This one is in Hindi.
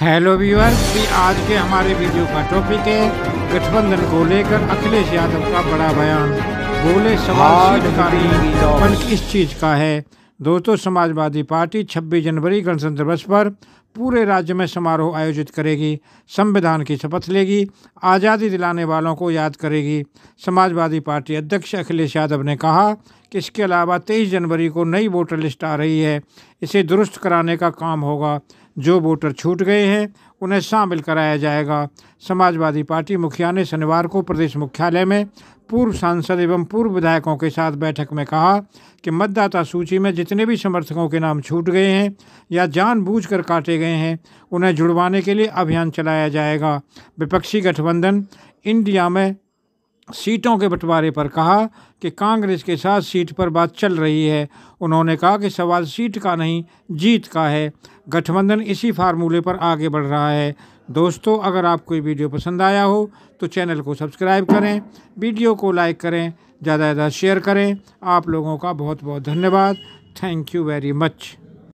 हेलो व्यूअर्स की आज के हमारे वीडियो का टॉपिक है गठबंधन को लेकर अखिलेश यादव का बड़ा बयान बोले समाज पर किस चीज़ का है दोस्तों समाजवादी पार्टी 26 जनवरी गणतंत्र दिवस पर पूरे राज्य में समारोह आयोजित करेगी संविधान की शपथ लेगी आज़ादी दिलाने वालों को याद करेगी समाजवादी पार्टी अध्यक्ष अखिलेश यादव ने कहा कि इसके अलावा 23 जनवरी को नई वोटर लिस्ट आ रही है इसे दुरुस्त कराने का काम होगा जो वोटर छूट गए हैं उन्हें शामिल कराया जाएगा समाजवादी पार्टी मुखिया ने शनिवार को प्रदेश मुख्यालय में पूर्व सांसद एवं पूर्व विधायकों के साथ बैठक में कहा कि मतदाता सूची में जितने भी समर्थकों के नाम छूट गए हैं या जानबूझकर काटे गए हैं उन्हें जुड़वाने के लिए अभियान चलाया जाएगा विपक्षी गठबंधन इंडिया में सीटों के बंटवारे पर कहा कि कांग्रेस के साथ सीट पर बात चल रही है उन्होंने कहा कि सवाल सीट का नहीं जीत का है गठबंधन इसी फार्मूले पर आगे बढ़ रहा है दोस्तों अगर आपको ये वीडियो पसंद आया हो तो चैनल को सब्सक्राइब करें वीडियो को लाइक करें ज़्यादा से ज़्यादा शेयर करें आप लोगों का बहुत बहुत धन्यवाद थैंक यू वेरी मच